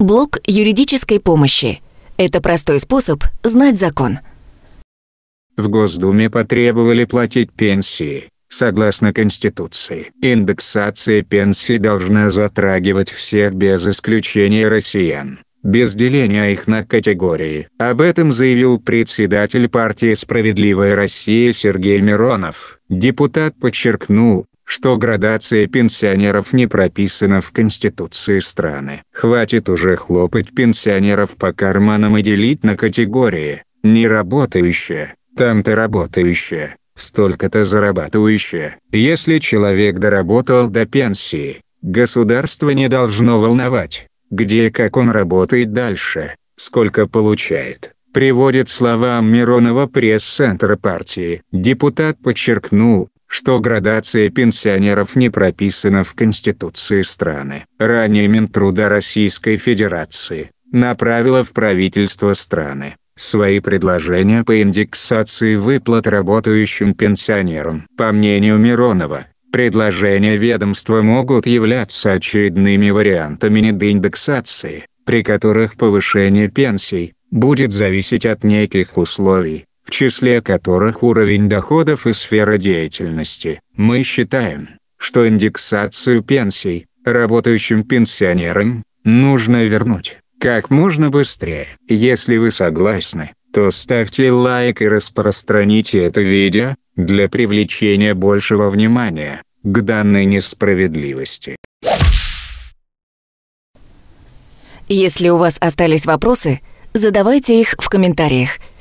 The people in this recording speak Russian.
Блок юридической помощи. Это простой способ знать закон. В Госдуме потребовали платить пенсии. Согласно Конституции, индексация пенсий должна затрагивать всех без исключения россиян, без деления их на категории. Об этом заявил председатель партии «Справедливая Россия» Сергей Миронов. Депутат подчеркнул, что градация пенсионеров не прописана в Конституции страны. Хватит уже хлопать пенсионеров по карманам и делить на категории «не работающие», «там-то работающие», «столько-то зарабатывающие». Если человек доработал до пенсии, государство не должно волновать, где и как он работает дальше, сколько получает приводит слова Миронова пресс-центра партии. Депутат подчеркнул, что градация пенсионеров не прописана в Конституции страны. Ранее Минтруда Российской Федерации направила в правительство страны свои предложения по индексации выплат работающим пенсионерам. По мнению Миронова, предложения ведомства могут являться очередными вариантами недоиндексации, при которых повышение пенсий будет зависеть от неких условий, числе которых уровень доходов и сфера деятельности, мы считаем, что индексацию пенсий работающим пенсионерам нужно вернуть как можно быстрее. Если вы согласны, то ставьте лайк и распространите это видео для привлечения большего внимания к данной несправедливости. Если у вас остались вопросы, задавайте их в комментариях –